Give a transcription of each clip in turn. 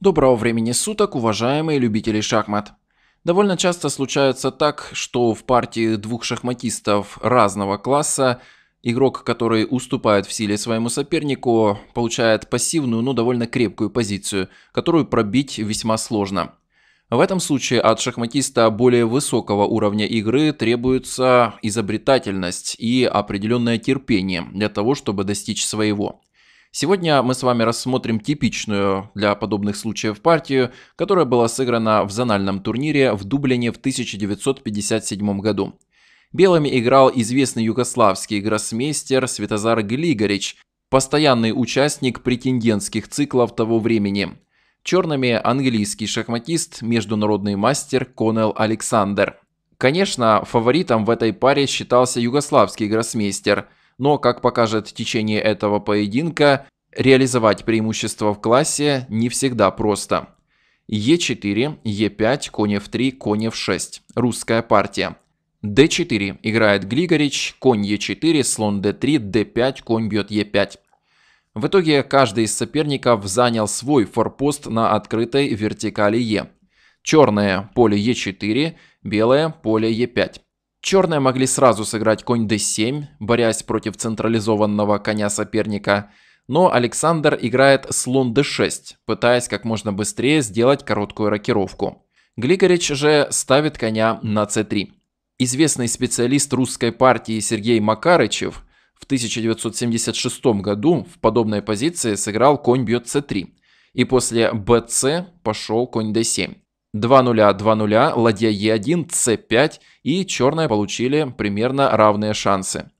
Доброго времени суток, уважаемые любители шахмат. Довольно часто случается так, что в партии двух шахматистов разного класса игрок, который уступает в силе своему сопернику, получает пассивную, но довольно крепкую позицию, которую пробить весьма сложно. В этом случае от шахматиста более высокого уровня игры требуется изобретательность и определенное терпение для того, чтобы достичь своего. Сегодня мы с вами рассмотрим типичную для подобных случаев партию, которая была сыграна в зональном турнире в Дублине в 1957 году. Белыми играл известный югославский гроссмейстер Светозар Глигорич, постоянный участник претендентских циклов того времени. Черными – английский шахматист, международный мастер Конел Александр. Конечно, фаворитом в этой паре считался югославский гроссмейстер – но, как покажет течение этого поединка, реализовать преимущество в классе не всегда просто. Е4, Е5, конь F3, конь F6. Русская партия. D4 играет Глигорич, конь e 4 слон D3, D5, конь бьет e 5 В итоге каждый из соперников занял свой форпост на открытой вертикали Е. Черное – поле e 4 белое – поле e 5 Черные могли сразу сыграть конь d7, борясь против централизованного коня соперника, но Александр играет слон d6, пытаясь как можно быстрее сделать короткую рокировку. Гликарич же ставит коня на c3. Известный специалист русской партии Сергей Макарычев в 1976 году в подобной позиции сыграл конь бьет c3, и после bc пошел конь d7. 2-0-2-0, ладья Е1, c5 и черные получили примерно равные шансы.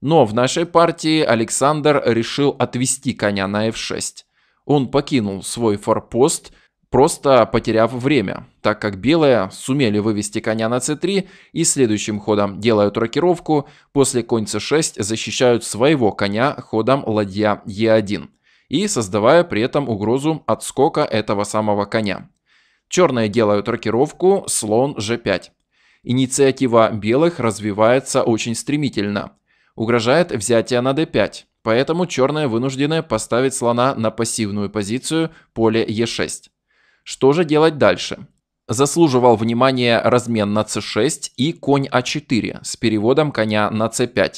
Но в нашей партии Александр решил отвести коня на f6. Он покинул свой форпост, просто потеряв время, так как белые сумели вывести коня на c3 и следующим ходом делают рокировку, после конь c6 защищают своего коня ходом ладья e1 и создавая при этом угрозу отскока этого самого коня. Черные делают рокировку «Слон G5». Инициатива белых развивается очень стремительно. Угрожает взятие на d5, поэтому черные вынуждены поставить слона на пассивную позицию поле e6. Что же делать дальше? Заслуживал внимания размен на c6 и конь а4 с переводом коня на c5.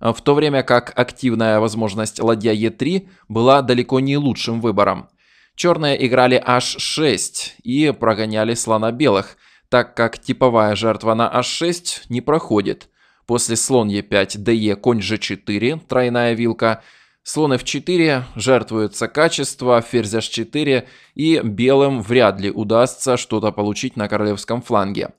В то время как активная возможность ладья e3 была далеко не лучшим выбором – Черные играли аж 6 и прогоняли слона белых, так как типовая жертва на h6 не проходит. После слон e5, de, конь g4, тройная вилка, слон f4, жертвуется качество, ферзь h4 и белым вряд ли удастся что-то получить на королевском фланге.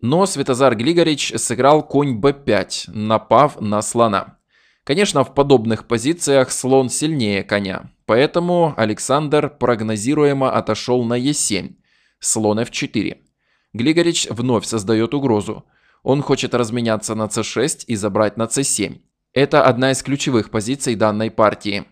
Но Светозар Глигорич сыграл конь b5, напав на слона. Конечно, в подобных позициях слон сильнее коня. Поэтому Александр прогнозируемо отошел на Е7, слон F4. Глигорич вновь создает угрозу. Он хочет разменяться на c6 и забрать на c7. Это одна из ключевых позиций данной партии.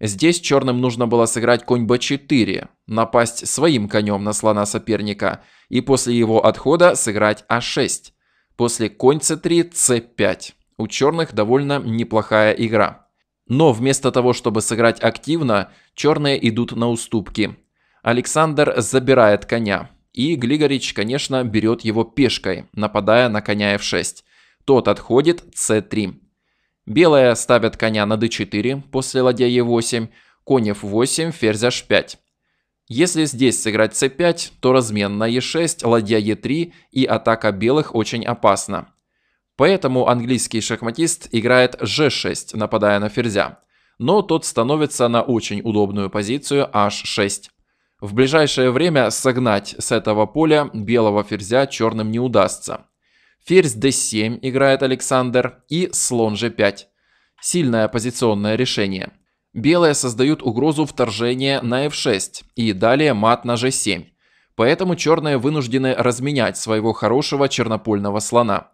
Здесь черным нужно было сыграть конь b4, напасть своим конем на слона соперника и после его отхода сыграть a6. А после конь c3, c5. У черных довольно неплохая игра. Но вместо того, чтобы сыграть активно, черные идут на уступки. Александр забирает коня. И Глигорич, конечно, берет его пешкой, нападая на коня f6. Тот отходит c3. Белые ставят коня на d4 после ладья e8, конь f8, ферзь h5. Если здесь сыграть c5, то размен на e6, ладья e3 и атака белых очень опасна. Поэтому английский шахматист играет g6, нападая на ферзя. Но тот становится на очень удобную позицию h6. В ближайшее время согнать с этого поля белого ферзя черным не удастся. Ферзь d7 играет Александр и слон g5. Сильное позиционное решение. Белые создают угрозу вторжения на f6 и далее мат на g7. Поэтому черные вынуждены разменять своего хорошего чернопольного слона.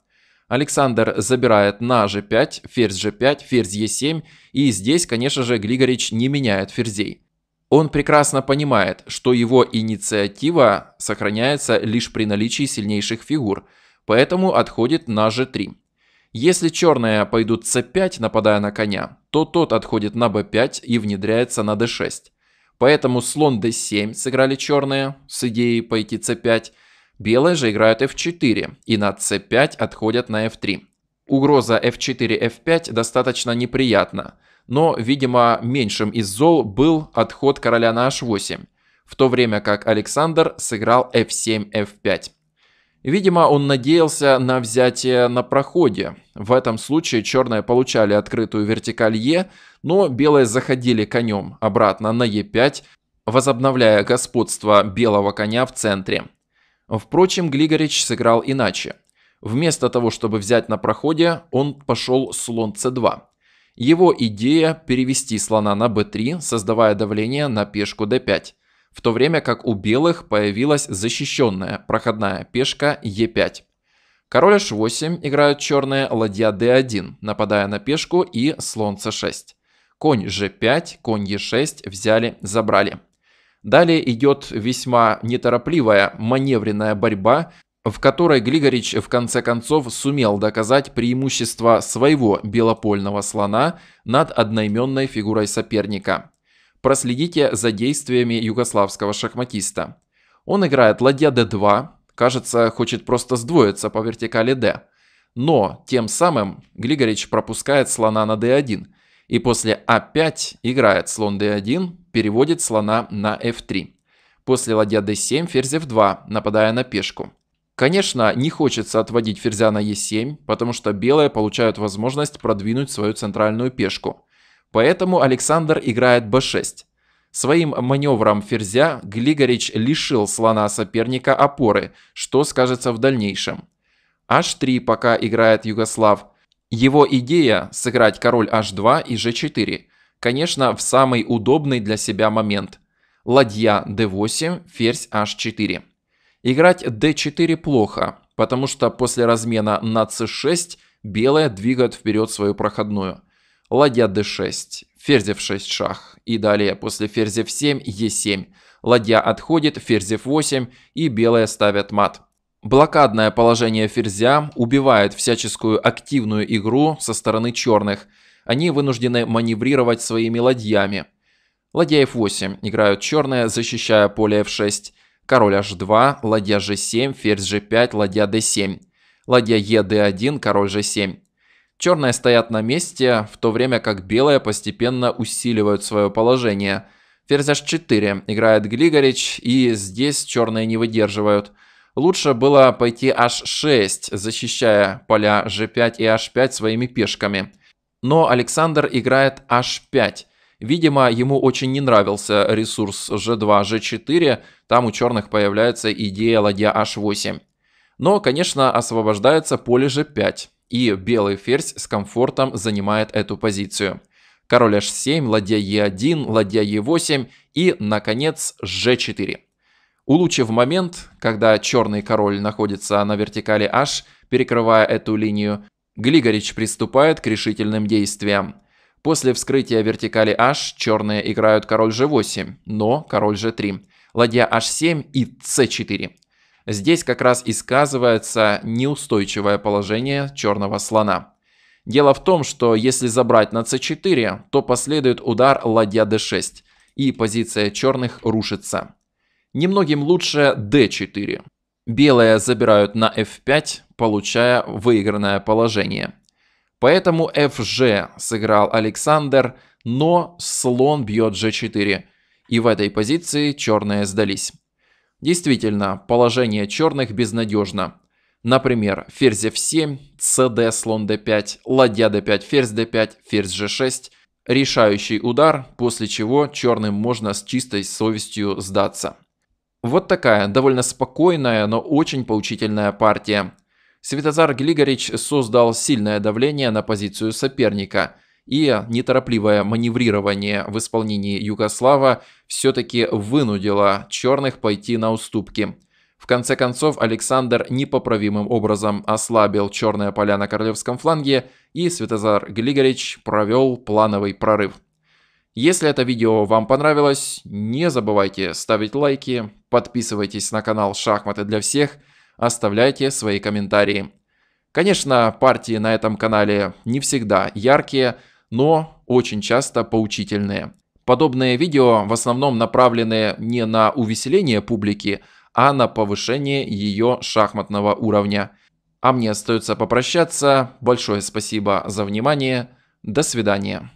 Александр забирает на g5, ферзь g5, ферзь e7, и здесь, конечно же, Григорич не меняет ферзей. Он прекрасно понимает, что его инициатива сохраняется лишь при наличии сильнейших фигур, поэтому отходит на g3. Если черные пойдут c5, нападая на коня, то тот отходит на b5 и внедряется на d6. Поэтому слон d7 сыграли черные с идеей пойти c5, Белые же играют f4 и на c5 отходят на f3. Угроза f4, f5 достаточно неприятна, но, видимо, меньшим из зол был отход короля на h8, в то время как Александр сыграл f7, f5. Видимо, он надеялся на взятие на проходе. В этом случае черные получали открытую вертикаль Е, но белые заходили конем обратно на Е5, возобновляя господство белого коня в центре. Впрочем, Глигорич сыграл иначе. Вместо того, чтобы взять на проходе, он пошел слон c2. Его идея – перевести слона на b3, создавая давление на пешку d5, в то время как у белых появилась защищенная проходная пешка e5. Король h8 играют черные ладья d1, нападая на пешку и слон c6. Конь g5, конь e6 взяли, забрали. Далее идет весьма неторопливая маневренная борьба, в которой Глигорич в конце концов сумел доказать преимущество своего белопольного слона над одноименной фигурой соперника. Проследите за действиями югославского шахматиста. Он играет ладья d2, кажется, хочет просто сдвоиться по вертикали d. Но тем самым Глигорич пропускает слона на d1, и после А5 играет слон d1, переводит слона на f3. После ладья d7, ферзь f2, нападая на пешку. Конечно, не хочется отводить ферзя на e7, потому что белые получают возможность продвинуть свою центральную пешку. Поэтому Александр играет b6. Своим маневром ферзя Глигорич лишил слона соперника опоры, что скажется в дальнейшем. h3 пока играет Югослав – его идея – сыграть король h2 и g4, конечно, в самый удобный для себя момент. Ладья d8, ферзь h4. Играть d4 плохо, потому что после размена на c6 белая двигает вперед свою проходную. Ладья d6, ферзь f6 шах, и далее после ферзь f7 e7. Ладья отходит, ферзь f8, и белые ставят мат. Блокадное положение ферзя убивает всяческую активную игру со стороны черных. Они вынуждены маневрировать своими ладьями. Ладья f8 играют черные, защищая поле f6. Король h2, ладья g7, ферзь g5, ладья d7. Ладья e 1 король g7. Черные стоят на месте, в то время как белые постепенно усиливают свое положение. Ферзь h4 играет Глигорич, и здесь черные не выдерживают – Лучше было пойти h6, защищая поля g5 и h5 своими пешками. Но Александр играет h5. Видимо, ему очень не нравился ресурс g2, g4, там у черных появляется идея ладья h8. Но, конечно, освобождается поле g5, и белый ферзь с комфортом занимает эту позицию. Король h7, ладья e1, ладья e8 и, наконец, g4. Улучив момент, когда черный король находится на вертикали H, перекрывая эту линию, Глигорич приступает к решительным действиям. После вскрытия вертикали H черные играют король g8, но король g3, ладья h7 и c4. Здесь как раз и сказывается неустойчивое положение черного слона. Дело в том, что если забрать на c4, то последует удар ладья d6, и позиция черных рушится. Немногим лучше d4. Белые забирают на f5, получая выигранное положение. Поэтому fg сыграл Александр, но слон бьет g4. И в этой позиции черные сдались. Действительно, положение черных безнадежно. Например, ферзь f7, cd слон d5, ладья d5, ферзь d5, ферзь g6. Решающий удар, после чего черным можно с чистой совестью сдаться. Вот такая довольно спокойная, но очень поучительная партия. Светозар Глигорич создал сильное давление на позицию соперника, и неторопливое маневрирование в исполнении Югослава все-таки вынудило черных пойти на уступки. В конце концов, Александр непоправимым образом ослабил черное поля на королевском фланге, и Светозар Глигорич провел плановый прорыв. Если это видео вам понравилось, не забывайте ставить лайки, подписывайтесь на канал «Шахматы для всех», оставляйте свои комментарии. Конечно, партии на этом канале не всегда яркие, но очень часто поучительные. Подобные видео в основном направлены не на увеселение публики, а на повышение ее шахматного уровня. А мне остается попрощаться. Большое спасибо за внимание. До свидания.